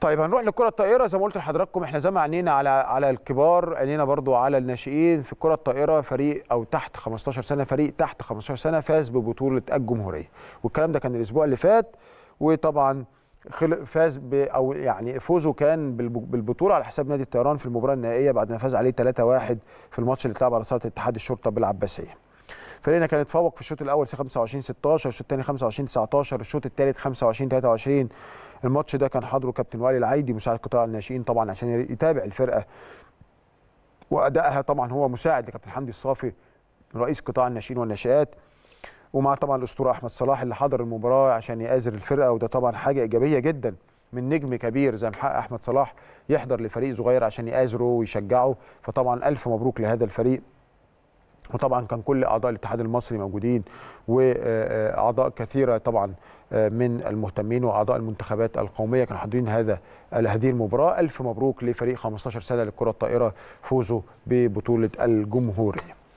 طيب هنروح للكره الطائره زي ما قلت لحضراتكم احنا زي ما عنينا على على الكبار عنينا برضو على الناشئين في الكره الطائره فريق او تحت 15 سنه فريق تحت 15 سنه فاز ببطوله الجمهوريه والكلام ده كان الاسبوع اللي فات وطبعا خلق فاز ب او يعني فوزه كان بالبطوله على حساب نادي الطيران في المباراه النهائيه بعد ما فاز عليه 3-1 في الماتش اللي اتلعب على صاله اتحاد الشرطه بالعباسيه. فريقنا كان اتفوق في الشوط الاول 25 16 الشوط الثاني 25 19 الشوط الثالث 25 23 الماتش ده كان حضره كابتن وائل العايدي مساعد قطاع الناشئين طبعا عشان يتابع الفرقه وادائها طبعا هو مساعد لكابتن حمدي الصافي رئيس قطاع الناشئين والناشئات ومع طبعا الاسطوره احمد صلاح اللي حضر المباراه عشان يآزر الفرقه وده طبعا حاجه ايجابيه جدا من نجم كبير زي محقق احمد صلاح يحضر لفريق صغير عشان يآزره ويشجعه فطبعا الف مبروك لهذا الفريق وطبعا كان كل اعضاء الاتحاد المصري موجودين واعضاء كثيره طبعا آه، من المهتمين واعضاء المنتخبات القوميه كانوا حاضرين هذا هذه المباراه الف مبروك لفريق 15 سنه للكره الطائره فوزه ببطوله الجمهوريه